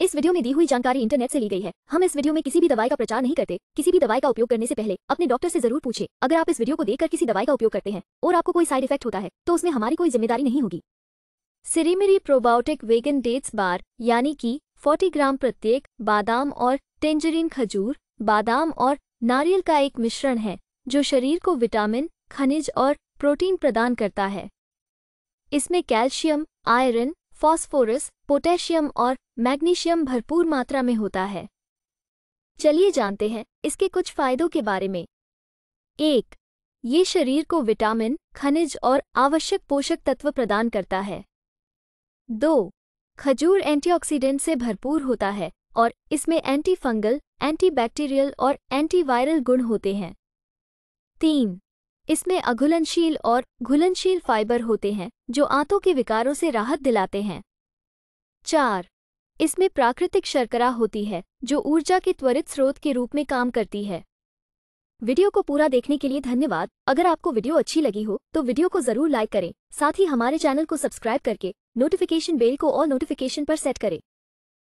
इस वीडियो में दी हुई जानकारी इंटरनेट से ली गई है हम इस वीडियो में किसी भी दवाई का प्रचार नहीं करते किसी भी दवाई का उपयोग करने से पहले अपने डॉक्टर से जरूर पूछे अगर आप इस वीडियो को देखकर किसी दवाई का उपयोग करते हैं और आपको कोई साइड इफेक्ट होता है तो उसमें हमारी कोई जिम्मेदारी नहीं होगी Sirimiri probiotic vegan dates bar यानी कि फोर्टी ग्राम प्रत्येक बादाम और टेंजरीन खजूर बादाम और नारियल का एक मिश्रण है जो शरीर को विटामिन खनिज और प्रोटीन प्रदान करता है इसमें कैल्शियम आयरन फॉस्फोरस पोटेशियम और मैग्नीशियम भरपूर मात्रा में होता है चलिए जानते हैं इसके कुछ फायदों के बारे में एक ये शरीर को विटामिन खनिज और आवश्यक पोषक तत्व प्रदान करता है दो खजूर एंटीऑक्सीडेंट से भरपूर होता है और इसमें एंटीफंगल एंटीबैक्टीरियल और एंटीवायरल गुण होते हैं तीन इसमें अघुलनशील और घुलनशील फाइबर होते हैं जो आंतों के विकारों से राहत दिलाते हैं चार इसमें प्राकृतिक शर्करा होती है जो ऊर्जा के त्वरित स्रोत के रूप में काम करती है वीडियो को पूरा देखने के लिए धन्यवाद अगर आपको वीडियो अच्छी लगी हो तो वीडियो को जरूर लाइक करें साथ ही हमारे चैनल को सब्सक्राइब करके नोटिफिकेशन बेल को ऑल नोटिफिकेशन पर सेट करें